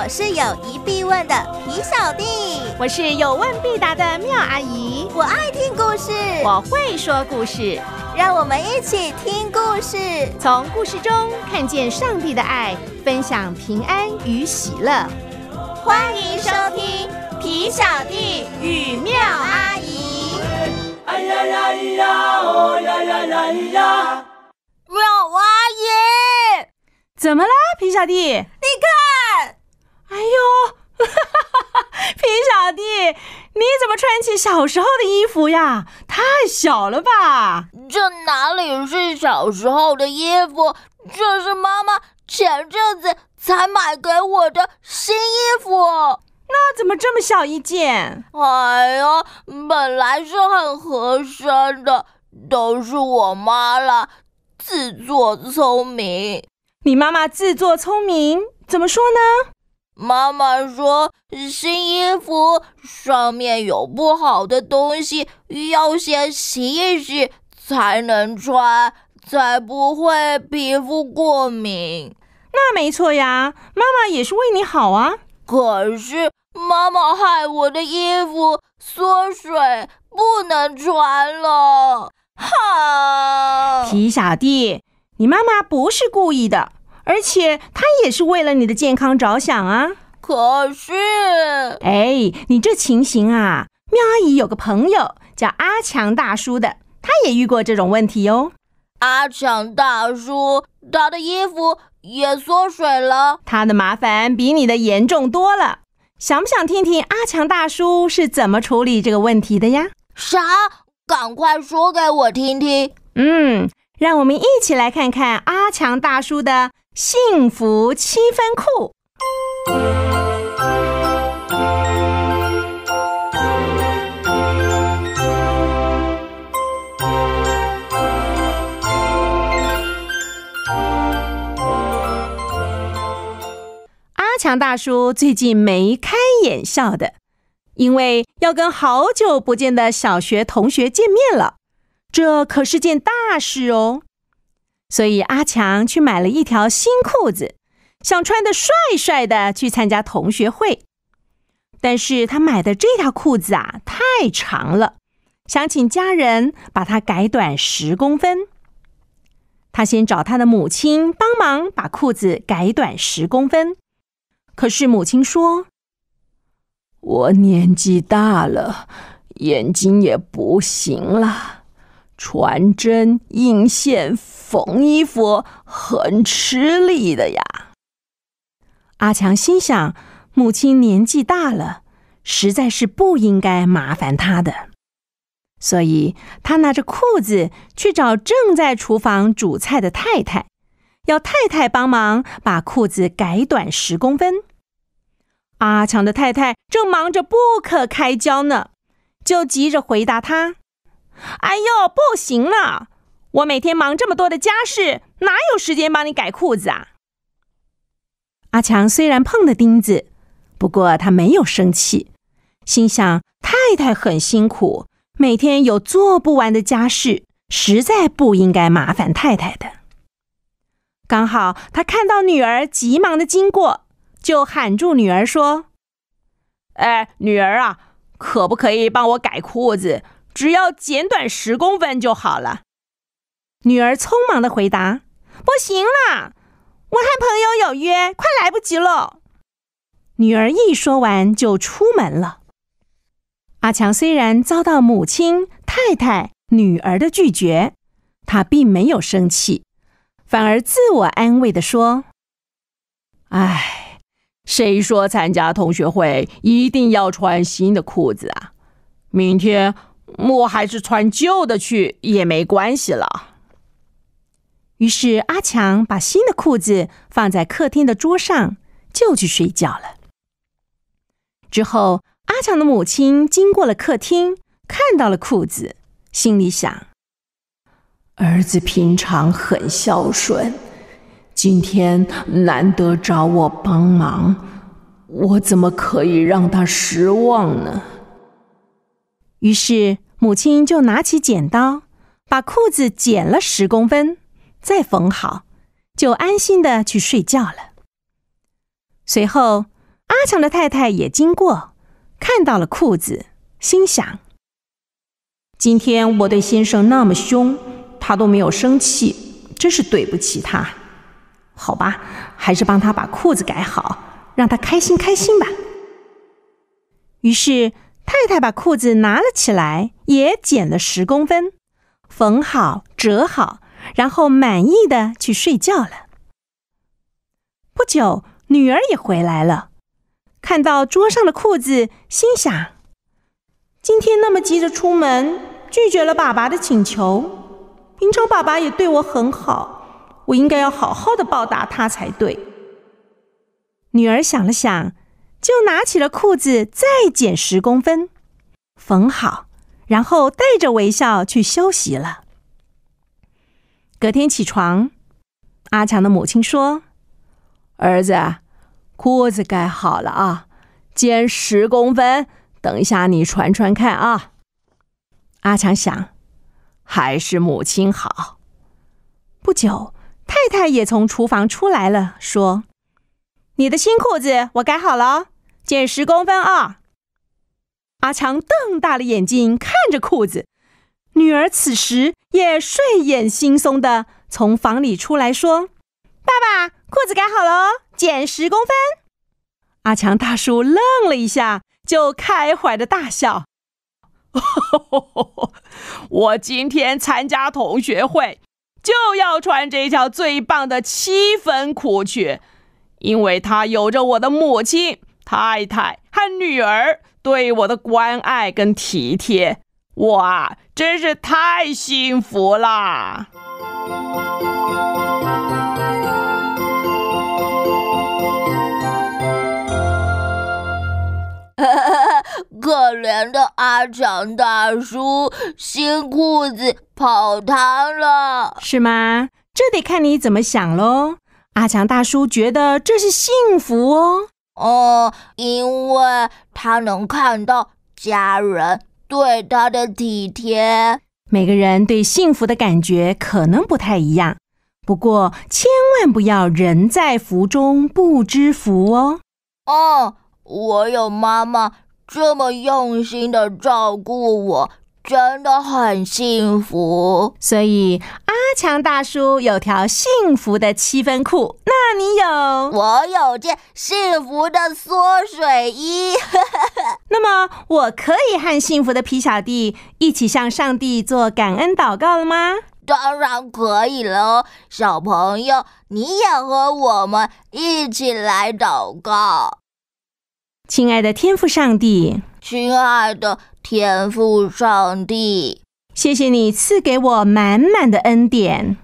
我是有疑必问的皮小弟，我是有问必答的妙阿姨。我爱听故事，我会说故事，让我们一起听故事，从故事中看见上帝的爱，分享平安与喜乐。欢迎收听皮小弟与妙阿姨。哎呀呀咿呀，哦呀呀呀咿呀。妙阿姨，怎么了，皮小弟？你看。哎呦，皮小弟，你怎么穿起小时候的衣服呀？太小了吧！这哪里是小时候的衣服？这是妈妈前阵子才买给我的新衣服。那怎么这么小一件？哎呦，本来是很合身的，都是我妈了，自作聪明。你妈妈自作聪明，怎么说呢？妈妈说，新衣服上面有不好的东西，要先洗一洗才能穿，才不会皮肤过敏。那没错呀，妈妈也是为你好啊。可是妈妈害我的衣服缩水，不能穿了。哈，皮小弟，你妈妈不是故意的。而且他也是为了你的健康着想啊！可是，哎，你这情形啊，妙阿姨有个朋友叫阿强大叔的，他也遇过这种问题哦。阿强大叔，他的衣服也缩水了，他的麻烦比你的严重多了。想不想听听阿强大叔是怎么处理这个问题的呀？啥？赶快说给我听听。嗯，让我们一起来看看阿强大叔的。幸福七分裤。阿强大叔最近眉开眼笑的，因为要跟好久不见的小学同学见面了，这可是件大事哦。所以阿强去买了一条新裤子，想穿的帅帅的去参加同学会。但是他买的这条裤子啊太长了，想请家人把它改短十公分。他先找他的母亲帮忙把裤子改短十公分，可是母亲说：“我年纪大了，眼睛也不行了。”穿针引线缝衣服很吃力的呀。阿强心想，母亲年纪大了，实在是不应该麻烦她的，所以他拿着裤子去找正在厨房煮菜的太太，要太太帮忙把裤子改短十公分。阿强的太太正忙着不可开交呢，就急着回答他。哎呦，不行了！我每天忙这么多的家事，哪有时间帮你改裤子啊？阿强虽然碰了钉子，不过他没有生气，心想太太很辛苦，每天有做不完的家事，实在不应该麻烦太太的。刚好他看到女儿急忙的经过，就喊住女儿说：“哎，女儿啊，可不可以帮我改裤子？”只要剪短十公分就好了。女儿匆忙的回答：“不行啦，我和朋友有约，快来不及了。”女儿一说完就出门了。阿强虽然遭到母亲、太太、女儿的拒绝，他并没有生气，反而自我安慰地说：“哎，谁说参加同学会一定要穿新的裤子啊？明天。”我还是穿旧的去也没关系了。于是阿强把新的裤子放在客厅的桌上，就去睡觉了。之后，阿强的母亲经过了客厅，看到了裤子，心里想：儿子平常很孝顺，今天难得找我帮忙，我怎么可以让他失望呢？于是，母亲就拿起剪刀，把裤子剪了十公分，再缝好，就安心的去睡觉了。随后，阿强的太太也经过，看到了裤子，心想：今天我对先生那么凶，他都没有生气，真是对不起他。好吧，还是帮他把裤子改好，让他开心开心吧。于是。太太把裤子拿了起来，也剪了十公分，缝好、折好，然后满意的去睡觉了。不久，女儿也回来了，看到桌上的裤子，心想：今天那么急着出门，拒绝了爸爸的请求。平常爸爸也对我很好，我应该要好好的报答他才对。女儿想了想。就拿起了裤子，再剪十公分，缝好，然后带着微笑去休息了。隔天起床，阿强的母亲说：“儿子，裤子改好了啊，剪十公分，等一下你穿穿看啊。”阿强想，还是母亲好。不久，太太也从厨房出来了，说。你的新裤子我改好了，减十公分啊！阿强瞪大了眼睛看着裤子，女儿此时也睡眼惺忪的从房里出来说：“爸爸，裤子改好了，减十公分。”阿强大叔愣了一下，就开怀的大笑：“我今天参加同学会，就要穿这条最棒的七分裤去。”因为他有着我的母亲、太太和女儿对我的关爱跟体贴，我啊，真是太幸福啦！可怜的阿强大叔，新裤子跑汤了，是吗？这得看你怎么想喽。阿强大叔觉得这是幸福哦，哦，因为他能看到家人对他的体贴。每个人对幸福的感觉可能不太一样，不过千万不要人在福中不知福哦。哦，我有妈妈这么用心的照顾我。真的很幸福，所以阿强大叔有条幸福的七分裤。那你有？我有件幸福的缩水衣。那么，我可以和幸福的皮小弟一起向上帝做感恩祷告了吗？当然可以了，小朋友，你也和我们一起来祷告。亲爱的天赋上帝，亲爱的天赋上帝，谢谢你赐给我满满的恩典，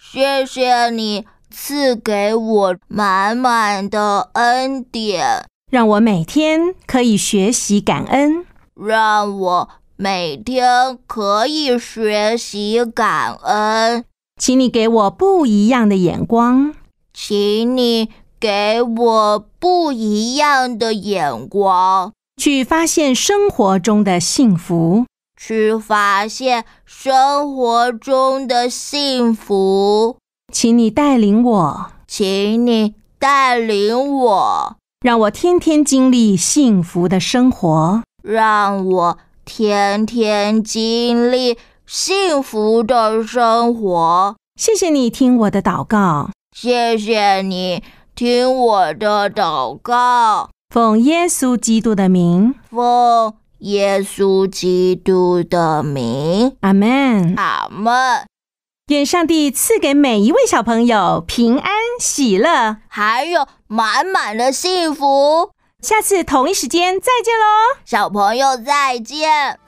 谢谢你赐给我满满的恩典，让我每天可以学习感恩，让我每天可以学习感恩，请你给我不一样的眼光，请你。给我不一样的眼光，去发现生活中的幸福，去发现生活中的幸福。请你带领我，请你带领我，让我天天经历幸福的生活，让我天天经历幸福的生活。谢谢你听我的祷告，谢谢你。听我的祷告，奉耶稣基督的名，奉耶稣基督的名，阿门，阿门。愿上帝赐给每一位小朋友平安、喜乐，还有满满的幸福。下次同一时间再见喽，小朋友再见。